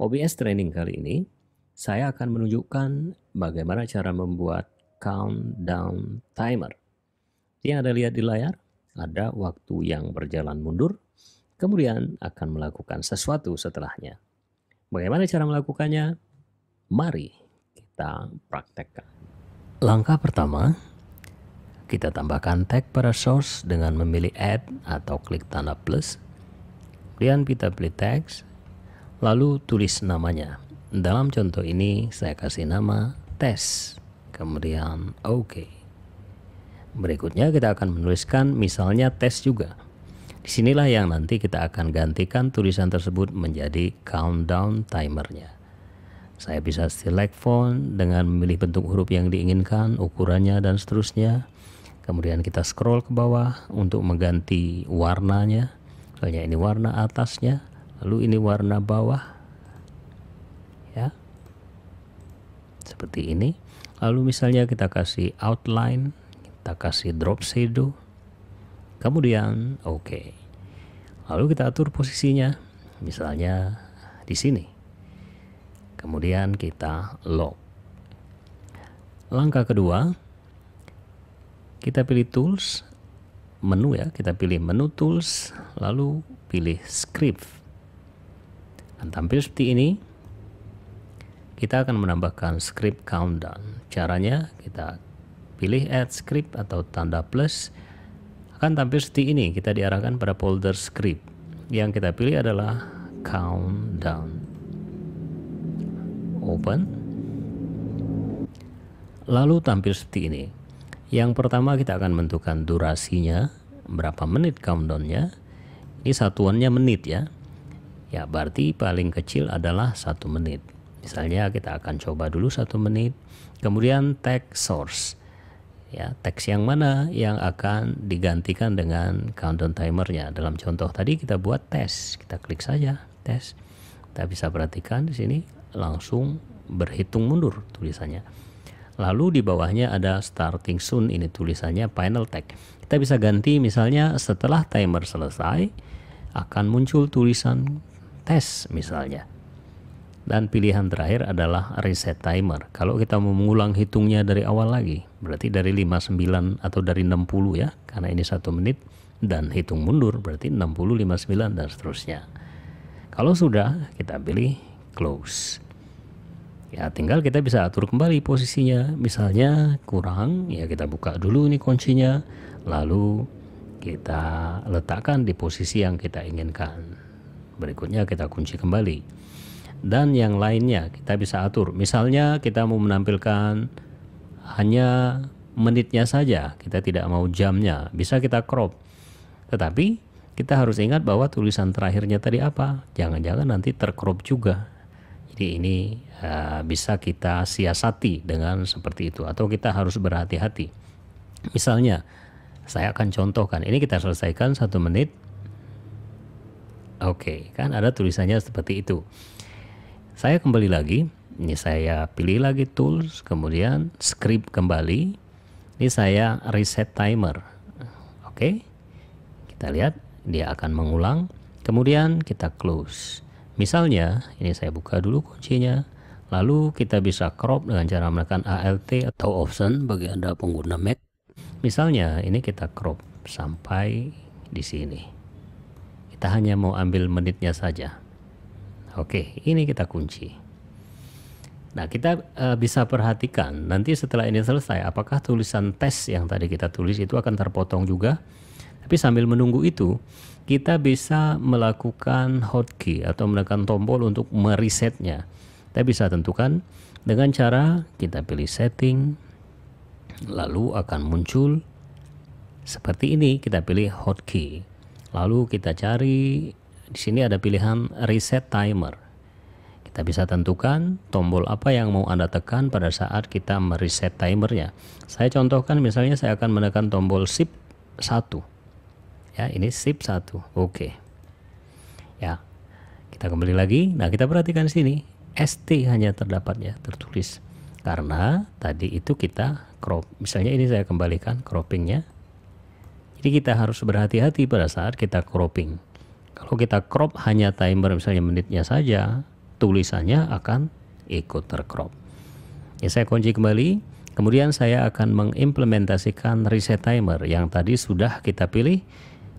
OBS training kali ini, saya akan menunjukkan bagaimana cara membuat countdown timer. Yang ada lihat di layar, ada waktu yang berjalan mundur, kemudian akan melakukan sesuatu setelahnya. Bagaimana cara melakukannya? Mari kita praktekkan. Langkah pertama, kita tambahkan tag pada source dengan memilih add atau klik tanda plus. Kemudian kita pilih text, Lalu tulis namanya. Dalam contoh ini saya kasih nama tes, kemudian oke. Okay. Berikutnya kita akan menuliskan misalnya tes juga. Disinilah yang nanti kita akan gantikan tulisan tersebut menjadi countdown timernya. Saya bisa select font dengan memilih bentuk huruf yang diinginkan, ukurannya, dan seterusnya. Kemudian kita scroll ke bawah untuk mengganti warnanya. Soalnya ini warna atasnya, lalu ini warna bawah ya seperti ini lalu misalnya kita kasih outline kita kasih drop shadow kemudian oke okay. lalu kita atur posisinya misalnya di sini kemudian kita lock langkah kedua kita pilih tools menu ya kita pilih menu tools lalu pilih script akan tampil seperti ini kita akan menambahkan script countdown caranya kita pilih add script atau tanda plus akan tampil seperti ini kita diarahkan pada folder script yang kita pilih adalah countdown open lalu tampil seperti ini yang pertama kita akan menentukan durasinya berapa menit countdownnya ini satuannya menit ya ya berarti paling kecil adalah satu menit. Misalnya kita akan coba dulu satu menit, kemudian tag source. Ya, teks yang mana yang akan digantikan dengan countdown timernya. Dalam contoh tadi kita buat tes, kita klik saja tes. Kita bisa perhatikan di sini langsung berhitung mundur tulisannya. Lalu di bawahnya ada starting soon ini tulisannya final tag. Kita bisa ganti misalnya setelah timer selesai akan muncul tulisan tes misalnya. Dan pilihan terakhir adalah reset timer. Kalau kita mau mengulang hitungnya dari awal lagi, berarti dari 59 atau dari 60 ya, karena ini satu menit dan hitung mundur berarti 60, 59 dan seterusnya. Kalau sudah, kita pilih close. Ya, tinggal kita bisa atur kembali posisinya. Misalnya kurang, ya kita buka dulu ini kuncinya, lalu kita letakkan di posisi yang kita inginkan berikutnya kita kunci kembali dan yang lainnya kita bisa atur misalnya kita mau menampilkan hanya menitnya saja kita tidak mau jamnya bisa kita crop tetapi kita harus ingat bahwa tulisan terakhirnya tadi apa jangan-jangan nanti tercrop juga jadi ini uh, bisa kita siasati dengan seperti itu atau kita harus berhati-hati misalnya saya akan contohkan ini kita selesaikan satu menit Oke, okay, kan ada tulisannya seperti itu. Saya kembali lagi, ini saya pilih lagi tools, kemudian script kembali. Ini saya reset timer. Oke. Okay. Kita lihat dia akan mengulang. Kemudian kita close. Misalnya, ini saya buka dulu kuncinya. Lalu kita bisa crop dengan cara menekan ALT atau option bagi Anda pengguna Mac. Misalnya, ini kita crop sampai di sini. Kita hanya mau ambil menitnya saja. Oke, ini kita kunci. Nah, kita uh, bisa perhatikan nanti setelah ini selesai, apakah tulisan tes yang tadi kita tulis itu akan terpotong juga? Tapi sambil menunggu itu, kita bisa melakukan hotkey atau menekan tombol untuk meresetnya. Kita bisa tentukan dengan cara kita pilih setting, lalu akan muncul seperti ini. Kita pilih hotkey. Lalu kita cari di sini ada pilihan reset timer. Kita bisa tentukan tombol apa yang mau Anda tekan pada saat kita mereset timernya. Saya contohkan misalnya saya akan menekan tombol shift 1. Ya, ini shift 1. Oke. Okay. Ya. Kita kembali lagi. Nah, kita perhatikan sini ST hanya terdapat ya tertulis. Karena tadi itu kita crop. Misalnya ini saya kembalikan croppingnya jadi kita harus berhati-hati pada saat kita cropping. Kalau kita crop hanya timer misalnya menitnya saja, tulisannya akan ikut tercrop. Ya saya kunci kembali, kemudian saya akan mengimplementasikan reset timer yang tadi sudah kita pilih.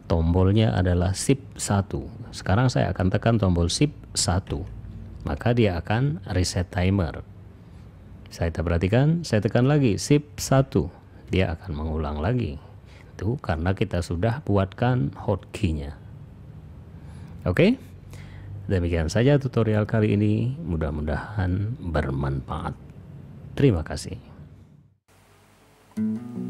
Tombolnya adalah shift 1. Sekarang saya akan tekan tombol shift 1. Maka dia akan reset timer. Saya perhatikan, saya tekan lagi shift 1. Dia akan mengulang lagi itu karena kita sudah buatkan hotkey-nya. Oke, demikian saja tutorial kali ini. Mudah-mudahan bermanfaat. Terima kasih. thank you